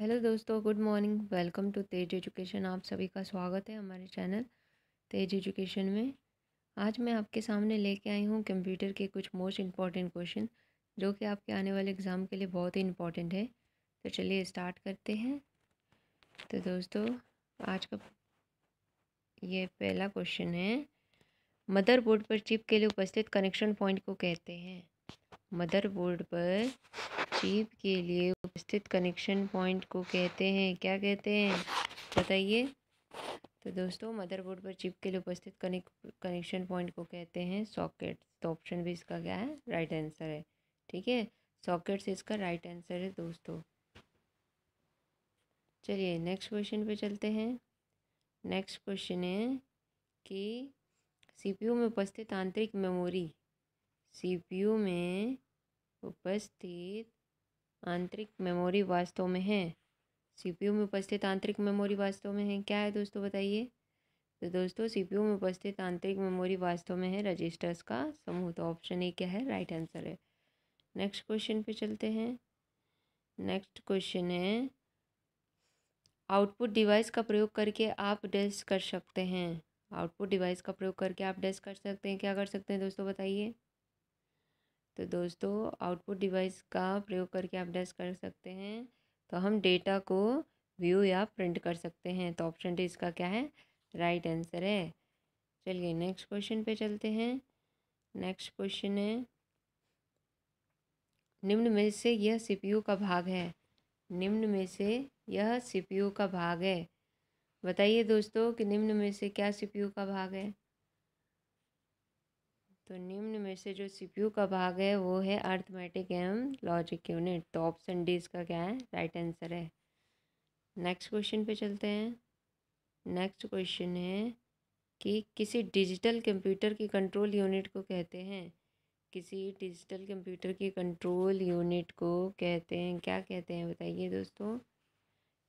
hello दोस्तों good morning welcome to Tej education आप सभी का स्वागत है हमारे चैनल तेज एजुकेशन में आज मैं आपके सामने लेके आई हूँ कंप्यूटर के कुछ मोस्ट इम्पॉर्टेंट क्वेश्चन जो कि आपके आने वाले एग्ज़ाम के लिए बहुत ही इम्पॉर्टेंट है तो चलिए स्टार्ट करते हैं तो दोस्तों आज का ये पहला क्वेश्चन है मदरबोर्ड पर चिप के लिए उपस्थित कनेक्शन पॉइंट को कहते हैं मदरबोर्ड पर जीप के लिए उपस्थित कनेक्शन पॉइंट को कहते हैं क्या कहते हैं बताइए तो दोस्तों मदरबोर्ड पर चिप के लिए उपस्थित कनेक्शन पॉइंट को कहते हैं सॉकेट्स तो ऑप्शन भी इसका क्या है राइट आंसर है ठीक है सॉकेट्स इसका राइट आंसर है दोस्तों चलिए नेक्स्ट क्वेश्चन पे चलते हैं नेक्स्ट क्वेश्चन है कि सीपीयू में उपस्थित आंतरिक मेमोरी सीपीयू में उपस्थित आंतरिक मेमोरी वास्तव में है सीपीयू में उपस्थित आंतरिक मेमोरी वास्तव में है क्या है दोस्तों बताइए तो दोस्तों सीपीयू में उपस्थित आंतरिक मेमोरी वास्तव में है रजिस्टर्स का समूह तो ऑप्शन ए क्या है राइट आंसर है नेक्स्ट क्वेश्चन पे चलते हैं नेक्स्ट क्वेश्चन है आउटपुट डिवाइस का प्रयोग करके आप डेस्क कर सकते हैं आउटपुट डिवाइस का प्रयोग करके आप डेस्क कर सकते हैं क्या कर सकते हैं दोस्तों बताइए तो दोस्तों आउटपुट डिवाइस का प्रयोग करके आप डस्ट कर सकते हैं तो हम डेटा को व्यू या प्रिंट कर सकते हैं तो ऑप्शन डी इसका क्या है राइट right आंसर है चलिए नेक्स्ट क्वेश्चन पे चलते हैं नेक्स्ट क्वेश्चन है निम्न में से यह सीपीयू का भाग है निम्न में से यह सीपीयू का भाग है बताइए दोस्तों कि निम्न में से क्या सीपीयू का भाग है तो निम्न में से जो सीपीयू का भाग है वो है अर्थमेटिक एवं लॉजिक यूनिट तो ऑप्शन डी इसका क्या है राइट आंसर है नेक्स्ट क्वेश्चन पे चलते हैं नेक्स्ट क्वेश्चन है कि किसी डिजिटल कंप्यूटर की कंट्रोल यूनिट को कहते हैं किसी डिजिटल कंप्यूटर की कंट्रोल यूनिट को कहते हैं क्या कहते हैं बताइए दोस्तों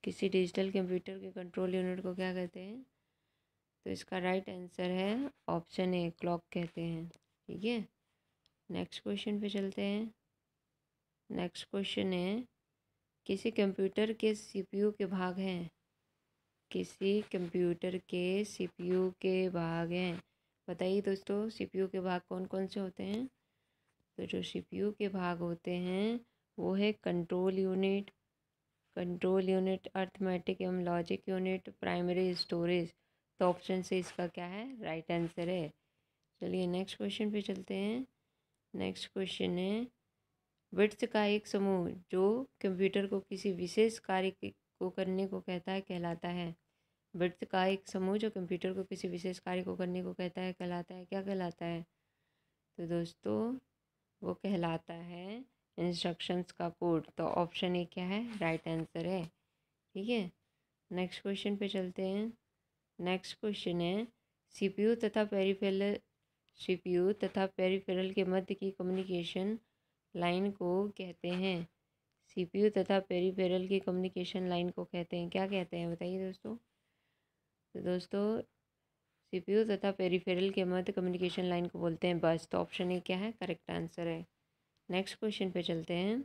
किसी डिजिटल कंप्यूटर के कंट्रोल यूनिट को क्या कहते हैं तो इसका राइट आंसर है ऑप्शन ए क्लॉक कहते हैं ठीक है नेक्स्ट क्वेश्चन पे चलते हैं नेक्स्ट क्वेश्चन है किसी कंप्यूटर के सीपीयू के भाग हैं किसी कंप्यूटर के सीपीयू के भाग हैं बताइए दोस्तों सीपीयू के भाग कौन कौन से होते हैं तो जो सीपीयू के भाग होते हैं वो है control unit control unit arithmetic एवं लॉजिक यूनिट प्राइमरी स्टोरेज तो ऑप्शन से इसका क्या है राइट right आंसर है चलिए नेक्स्ट क्वेश्चन पे चलते हैं नेक्स्ट क्वेश्चन है वित्त का एक समूह जो कंप्यूटर को किसी विशेष कार्य को करने को कहता है कहलाता है वित्त का एक समूह जो कंप्यूटर को किसी विशेष कार्य को करने को कहता है कहलाता है क्या कहलाता है तो दोस्तों वो कहलाता है इंस्ट्रक्शंस का कोड तो ऑप्शन ए क्या है राइट right आंसर है ठीक है नेक्स्ट क्वेश्चन पे चलते हैं नेक्स्ट क्वेश्चन है सीपीयू तथा पेरीफेरल सीपीयू तथा पेरीफेरल के मध्य की कम्युनिकेशन लाइन को कहते हैं सीपीयू तथा पेरिफेरल की कम्युनिकेशन लाइन को कहते हैं क्या कहते हैं बताइए दोस्तों तो दोस्तों सीपीयू तथा पेरीफेरल के मध्य कम्युनिकेशन लाइन को बोलते हैं बस तो ऑप्शन ए क्या है करेक्ट आंसर है नेक्स्ट क्वेश्चन पे चलते हैं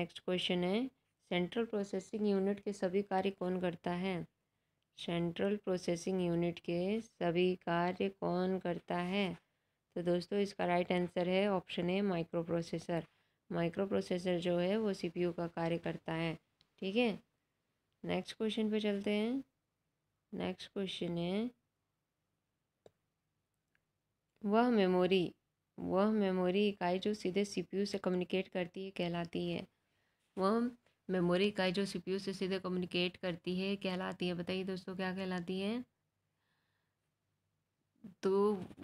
नेक्स्ट क्वेश्चन है सेंट्रल प्रोसेसिंग यूनिट के सभी कार्य कौन करता है सेंट्रल प्रोसेसिंग यूनिट के सभी कार्य कौन करता है तो दोस्तों इसका राइट आंसर है option A microprocessor microprocessor जो है वो सीपीयू का कार्य करता है ठीक है नेक्स्ट क्वेश्चन पे चलते हैं नेक्स्ट क्वेश्चन है वह मेमोरी वह मेमोरी इकाई जो सीधे सीपीयू से कम्युनिकेट करती है कहलाती है वह मेमोरी इकाई जो सी से सीधे कम्युनिकेट करती है कहलाती है बताइए दोस्तों क्या कहलाती है तो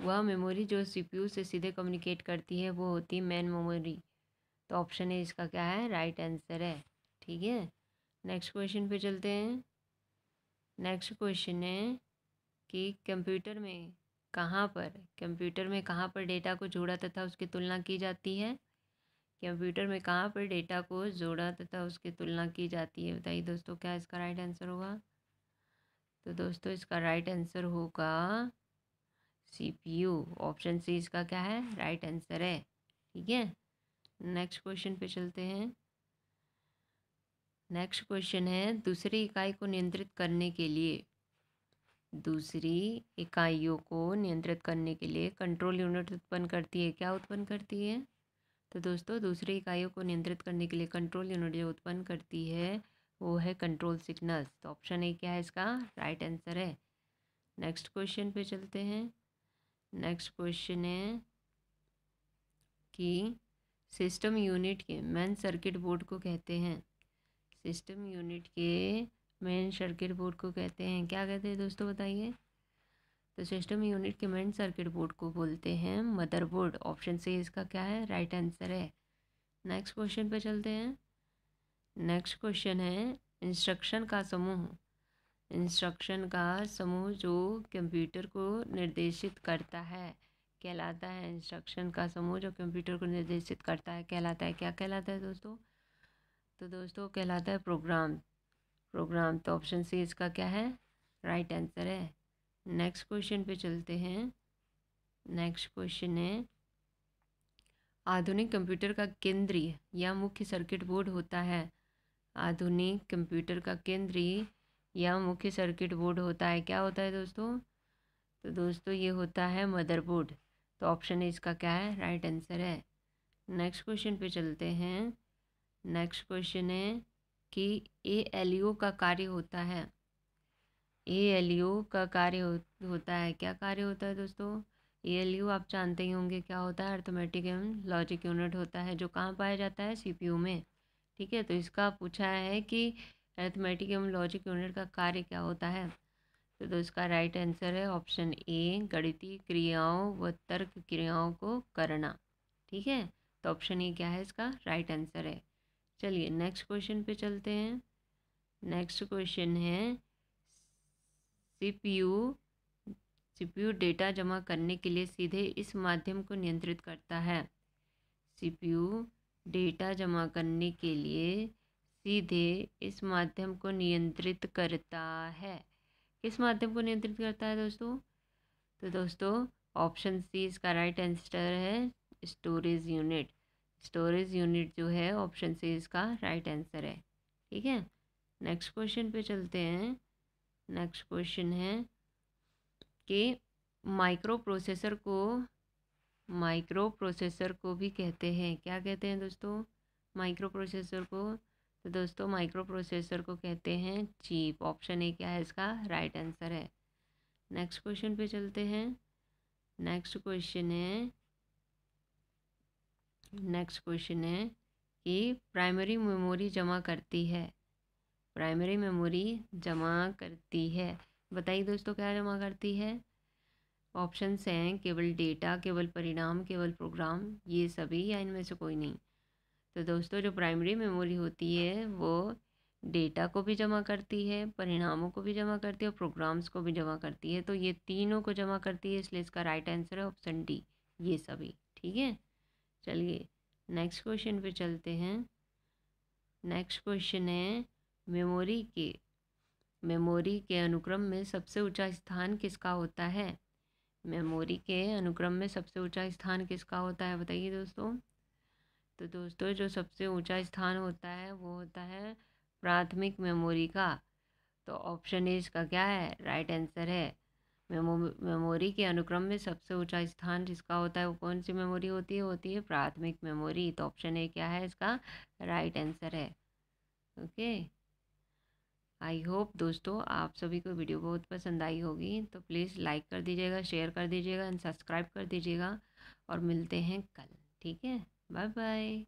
वह मेमोरी जो सी से सीधे कम्युनिकेट करती है वो होती है मेन मेमोरी तो ऑप्शन है इसका क्या है राइट आंसर है ठीक है नेक्स्ट क्वेश्चन पे चलते हैं नेक्स्ट क्वेश्चन है कि कंप्यूटर में कहाँ पर कंप्यूटर में कहाँ पर डेटा को जोड़ा तथा उसकी तुलना की जाती है कंप्यूटर में कहाँ पर डेटा को जोड़ा तथा उसकी तुलना की जाती है बताइए दोस्तों क्या इसका राइट आंसर होगा तो दोस्तों इसका राइट आंसर होगा सीपीयू ऑप्शन सी इसका क्या है राइट आंसर है ठीक है नेक्स्ट क्वेश्चन पे चलते हैं नेक्स्ट क्वेश्चन है दूसरी इकाई को नियंत्रित करने के लिए दूसरी इकाइयों को नियंत्रित करने के लिए कंट्रोल यूनिट उत्पन्न करती है क्या उत्पन्न करती है तो दोस्तों दूसरी इकाइयों को नियंत्रित करने के लिए कंट्रोल यूनिट जो उत्पन्न करती है वो है कंट्रोल सिग्नल्स तो ऑप्शन ए क्या है इसका राइट right आंसर है नेक्स्ट क्वेश्चन पे चलते हैं नेक्स्ट क्वेश्चन है कि सिस्टम यूनिट के मेन सर्किट बोर्ड को कहते हैं सिस्टम यूनिट के मेन सर्किट बोर्ड को कहते हैं क्या कहते हैं दोस्तों बताइए तो सिस्टम यूनिट के मेन सर्किट बोर्ड को बोलते हैं मदरबोर्ड ऑप्शन सी इसका क्या है राइट right आंसर है नेक्स्ट क्वेश्चन पे चलते हैं नेक्स्ट क्वेश्चन है इंस्ट्रक्शन का समूह इंस्ट्रक्शन का समूह जो कंप्यूटर को निर्देशित करता है कहलाता है इंस्ट्रक्शन का समूह जो कंप्यूटर को निर्देशित करता है कहलाता है क्या कहलाता है दोस्तों तो दोस्तों कहलाता है प्रोग्राम प्रोग्राम तो ऑप्शन सी इसका क्या है राइट right आंसर है नेक्स्ट क्वेश्चन पे चलते हैं नेक्स्ट क्वेश्चन है आधुनिक कंप्यूटर का केंद्रीय या मुख्य सर्किट बोर्ड होता है आधुनिक कंप्यूटर का केंद्रीय या मुख्य सर्किट बोर्ड होता है क्या होता है दोस्तों तो दोस्तों ये होता है मदरबोर्ड तो ऑप्शन है इसका क्या है राइट right आंसर है नेक्स्ट क्वेश्चन पे चलते हैं नेक्स्ट क्वेश्चन है कि ए एल e का कार्य होता है ए एल यू का कार्य हो, होता है क्या कार्य होता है दोस्तों ए एल यू आप जानते ही होंगे क्या होता है अर्थमेटिक एवं लॉजिक यूनिट होता है जो कहाँ पाया जाता है सी पी यू में ठीक है तो इसका पूछा है कि अर्थमेटिक एवं लॉजिक यूनिट का कार्य क्या होता है तो, इसका राइट आंसर है ऑप्शन ए गणितीय क्रियाओं व तर्क क्रियाओं को करना ठीक है तो ऑप्शन ए क्या है इसका राइट आंसर है चलिए नेक्स्ट क्वेश्चन पे चलते हैं नेक्स्ट क्वेश्चन है सीपीयू सीपीयू डेटा जमा करने के लिए सीधे इस माध्यम को नियंत्रित करता है सीपीयू डेटा जमा करने के लिए सीधे इस माध्यम को नियंत्रित करता है किस माध्यम को नियंत्रित करता है दोस्तों तो दोस्तों ऑप्शन सी इसका राइट आंसर है स्टोरेज यूनिट स्टोरेज यूनिट जो है ऑप्शन सी इसका राइट आंसर है ठीक है नेक्स्ट क्वेश्चन पे चलते हैं नेक्स्ट क्वेश्चन है कि माइक्रो प्रोसेसर को माइक्रो प्रोसेसर को भी कहते हैं क्या कहते हैं दोस्तों माइक्रो प्रोसेसर को तो दोस्तों माइक्रो प्रोसेसर को कहते हैं चीप ऑप्शन ए क्या है इसका राइट right आंसर है नेक्स्ट क्वेश्चन पे चलते हैं नेक्स्ट क्वेश्चन है नेक्स्ट क्वेश्चन है कि प्राइमरी मेमोरी जमा करती है प्राइमरी मेमोरी जमा करती है बताइए दोस्तों क्या जमा करती है ऑप्शंस हैं केवल डेटा केवल परिणाम केवल प्रोग्राम ये सभी या इनमें से कोई नहीं तो दोस्तों जो प्राइमरी मेमोरी होती है वो डेटा को भी जमा करती है परिणामों को भी जमा करती है और प्रोग्राम्स को भी जमा करती है तो ये तीनों को जमा करती है इसलिए इसका राइट आंसर है ऑप्शन डी ये सभी ठीक है चलिए नेक्स्ट क्वेश्चन पे चलते हैं नेक्स्ट क्वेश्चन है मेमोरी के मेमोरी के अनुक्रम में सबसे ऊंचा स्थान किसका होता है मेमोरी के अनुक्रम में सबसे ऊंचा स्थान किसका होता है बताइए दोस्तों तो दोस्तों जो सबसे ऊंचा स्थान होता है वो होता है प्राथमिक मेमोरी का तो ऑप्शन ए इसका क्या है राइट आंसर है मेमो मेमोरी के अनुक्रम में सबसे ऊंचा स्थान जिसका होता है वो कौन सी मेमोरी होती है होती है प्राथमिक मेमोरी तो ऑप्शन ए क्या है इसका राइट आंसर है ओके आई होप दोस्तों आप सभी को वीडियो बहुत पसंद आई होगी तो प्लीज़ लाइक कर दीजिएगा शेयर कर दीजिएगा एंड सब्सक्राइब कर दीजिएगा और मिलते हैं कल ठीक है बाय बाय